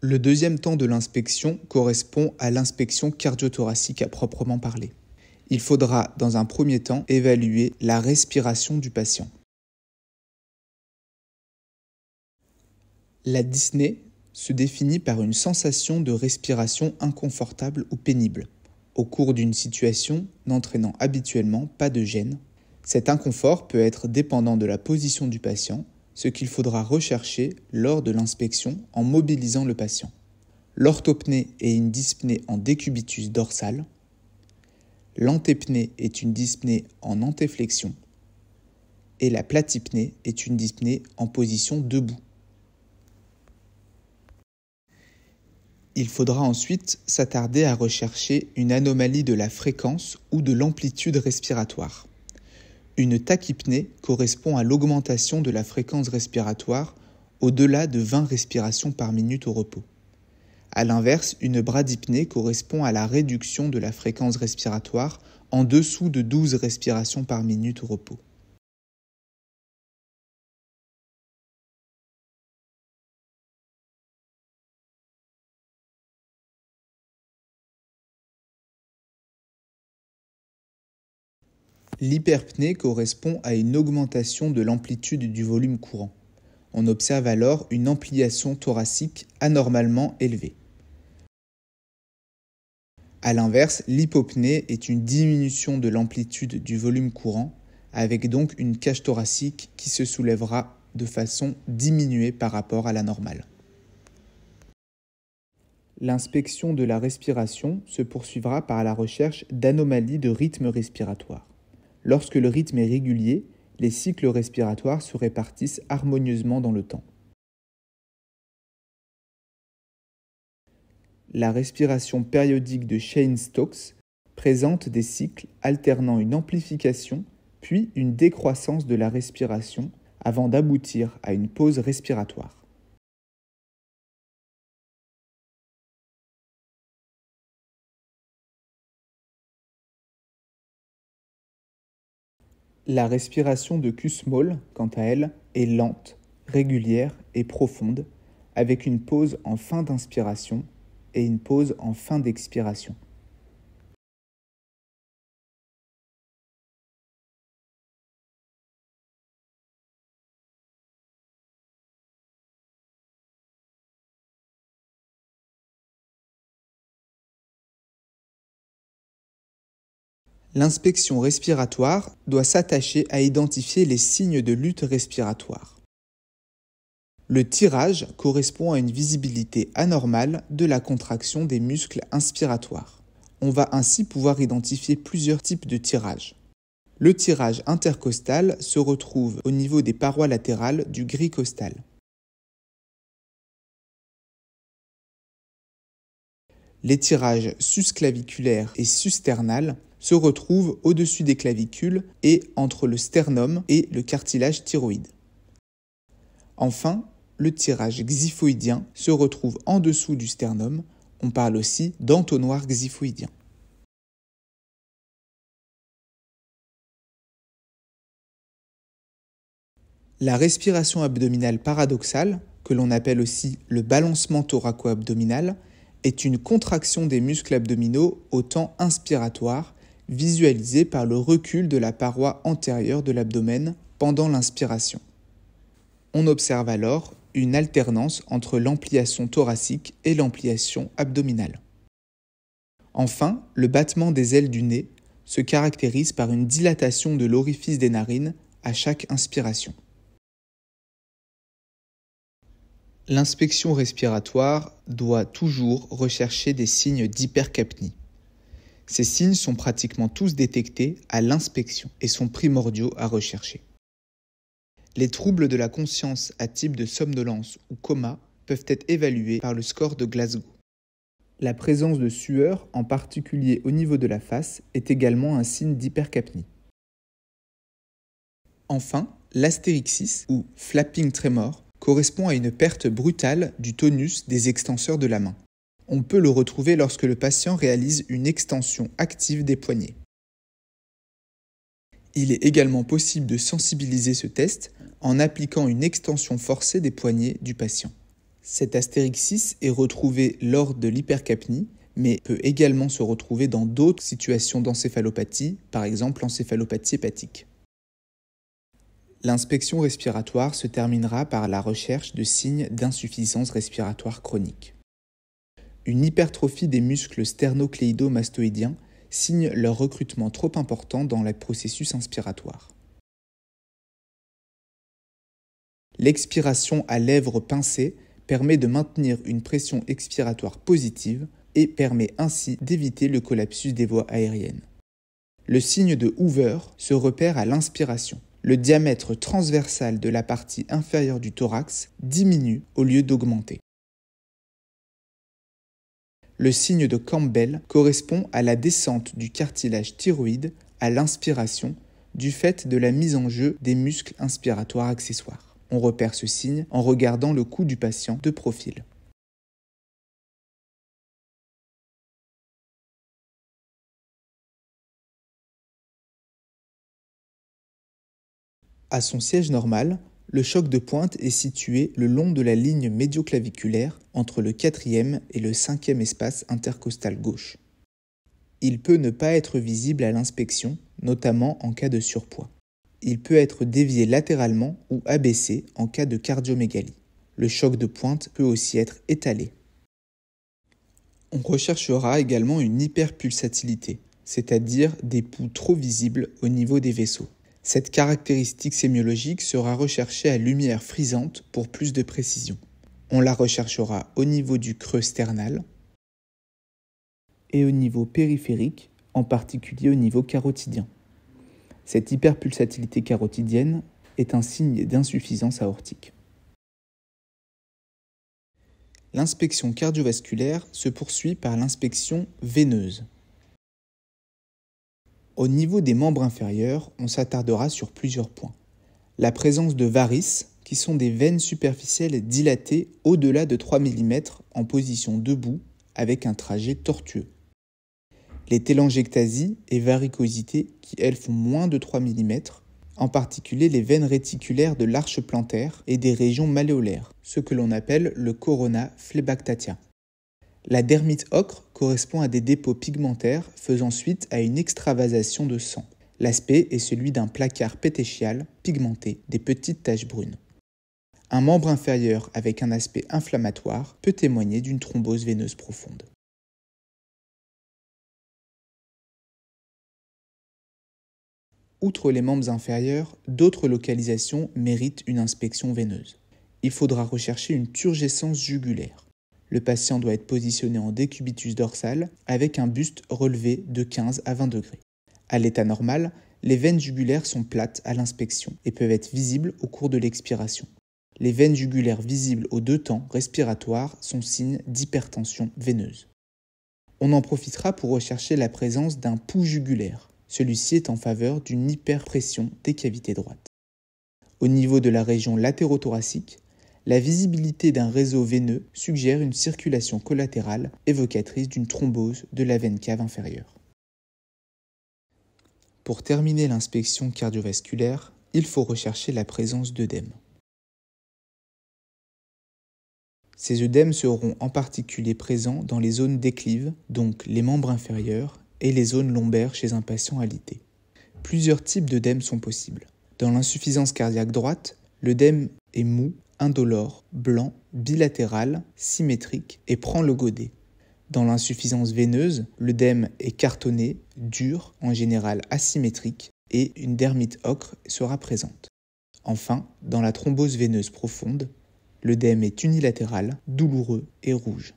Le deuxième temps de l'inspection correspond à l'inspection cardiothoracique à proprement parler. Il faudra, dans un premier temps, évaluer la respiration du patient. La dyspnée se définit par une sensation de respiration inconfortable ou pénible, au cours d'une situation n'entraînant habituellement pas de gêne. Cet inconfort peut être dépendant de la position du patient, ce qu'il faudra rechercher lors de l'inspection en mobilisant le patient. L'orthopnée est une dyspnée en décubitus dorsal. L'antépnée est une dyspnée en antéflexion. Et la platypnée est une dyspnée en position debout. Il faudra ensuite s'attarder à rechercher une anomalie de la fréquence ou de l'amplitude respiratoire. Une tachypnée correspond à l'augmentation de la fréquence respiratoire au-delà de 20 respirations par minute au repos. A l'inverse, une bradypnée correspond à la réduction de la fréquence respiratoire en dessous de 12 respirations par minute au repos. L'hyperpnée correspond à une augmentation de l'amplitude du volume courant. On observe alors une ampliation thoracique anormalement élevée. A l'inverse, l'hypopnée est une diminution de l'amplitude du volume courant, avec donc une cage thoracique qui se soulèvera de façon diminuée par rapport à la normale. L'inspection de la respiration se poursuivra par la recherche d'anomalies de rythme respiratoire. Lorsque le rythme est régulier, les cycles respiratoires se répartissent harmonieusement dans le temps. La respiration périodique de Shane-Stokes présente des cycles alternant une amplification puis une décroissance de la respiration avant d'aboutir à une pause respiratoire. La respiration de Kusmol, quant à elle, est lente, régulière et profonde, avec une pause en fin d'inspiration et une pause en fin d'expiration. l'inspection respiratoire doit s'attacher à identifier les signes de lutte respiratoire. Le tirage correspond à une visibilité anormale de la contraction des muscles inspiratoires. On va ainsi pouvoir identifier plusieurs types de tirage. Le tirage intercostal se retrouve au niveau des parois latérales du gris costal. Les tirages susclaviculaires et susternal se retrouvent au-dessus des clavicules et entre le sternum et le cartilage thyroïde. Enfin, le tirage xiphoïdien se retrouve en dessous du sternum, on parle aussi d'entonnoir xiphoïdien. La respiration abdominale paradoxale, que l'on appelle aussi le balancement thoraco-abdominal, est une contraction des muscles abdominaux au temps inspiratoire, visualisée par le recul de la paroi antérieure de l'abdomen pendant l'inspiration. On observe alors une alternance entre l'ampliation thoracique et l'ampliation abdominale. Enfin, le battement des ailes du nez se caractérise par une dilatation de l'orifice des narines à chaque inspiration. l'inspection respiratoire doit toujours rechercher des signes d'hypercapnie. Ces signes sont pratiquement tous détectés à l'inspection et sont primordiaux à rechercher. Les troubles de la conscience à type de somnolence ou coma peuvent être évalués par le score de Glasgow. La présence de sueur, en particulier au niveau de la face, est également un signe d'hypercapnie. Enfin, l'astérixis ou flapping tremor correspond à une perte brutale du tonus des extenseurs de la main. On peut le retrouver lorsque le patient réalise une extension active des poignets. Il est également possible de sensibiliser ce test en appliquant une extension forcée des poignets du patient. Cet astérixis est retrouvé lors de l'hypercapnie, mais peut également se retrouver dans d'autres situations d'encéphalopathie, par exemple l'encéphalopathie hépatique. L'inspection respiratoire se terminera par la recherche de signes d'insuffisance respiratoire chronique. Une hypertrophie des muscles sternocléido-mastoïdiens signe leur recrutement trop important dans le processus inspiratoire. L'expiration à lèvres pincées permet de maintenir une pression expiratoire positive et permet ainsi d'éviter le collapsus des voies aériennes. Le signe de Hoover se repère à l'inspiration le diamètre transversal de la partie inférieure du thorax diminue au lieu d'augmenter. Le signe de Campbell correspond à la descente du cartilage thyroïde à l'inspiration du fait de la mise en jeu des muscles inspiratoires accessoires. On repère ce signe en regardant le cou du patient de profil. À son siège normal, le choc de pointe est situé le long de la ligne médioclaviculaire entre le quatrième et le cinquième espace intercostal gauche. Il peut ne pas être visible à l'inspection, notamment en cas de surpoids. Il peut être dévié latéralement ou abaissé en cas de cardiomégalie. Le choc de pointe peut aussi être étalé. On recherchera également une hyperpulsatilité, c'est-à-dire des poux trop visibles au niveau des vaisseaux. Cette caractéristique sémiologique sera recherchée à lumière frisante pour plus de précision. On la recherchera au niveau du creux sternal et au niveau périphérique, en particulier au niveau carotidien. Cette hyperpulsatilité carotidienne est un signe d'insuffisance aortique. L'inspection cardiovasculaire se poursuit par l'inspection veineuse. Au niveau des membres inférieurs, on s'attardera sur plusieurs points. La présence de varices, qui sont des veines superficielles dilatées au-delà de 3 mm en position debout avec un trajet tortueux. Les télangectasies et varicosités qui elles font moins de 3 mm, en particulier les veines réticulaires de l'arche plantaire et des régions malléolaires, ce que l'on appelle le corona phlebactatia. La dermite ocre correspond à des dépôts pigmentaires faisant suite à une extravasation de sang. L'aspect est celui d'un placard pétéchial pigmenté, des petites taches brunes. Un membre inférieur avec un aspect inflammatoire peut témoigner d'une thrombose veineuse profonde. Outre les membres inférieurs, d'autres localisations méritent une inspection veineuse. Il faudra rechercher une turgescence jugulaire. Le patient doit être positionné en décubitus dorsal avec un buste relevé de 15 à 20 degrés. À l'état normal, les veines jugulaires sont plates à l'inspection et peuvent être visibles au cours de l'expiration. Les veines jugulaires visibles aux deux temps respiratoires sont signes d'hypertension veineuse. On en profitera pour rechercher la présence d'un pouls jugulaire. Celui-ci est en faveur d'une hyperpression des cavités droites. Au niveau de la région latérothoracique, la visibilité d'un réseau veineux suggère une circulation collatérale évocatrice d'une thrombose de la veine cave inférieure. Pour terminer l'inspection cardiovasculaire, il faut rechercher la présence d'œdèmes. Ces œdèmes seront en particulier présents dans les zones déclives, donc les membres inférieurs, et les zones lombaires chez un patient alité. Plusieurs types d'œdèmes sont possibles. Dans l'insuffisance cardiaque droite, l'œdème est mou indolore, blanc, bilatéral, symétrique et prend le godet. Dans l'insuffisance veineuse, l'œdème est cartonné, dur, en général asymétrique, et une dermite ocre sera présente. Enfin, dans la thrombose veineuse profonde, l'œdème est unilatéral, douloureux et rouge.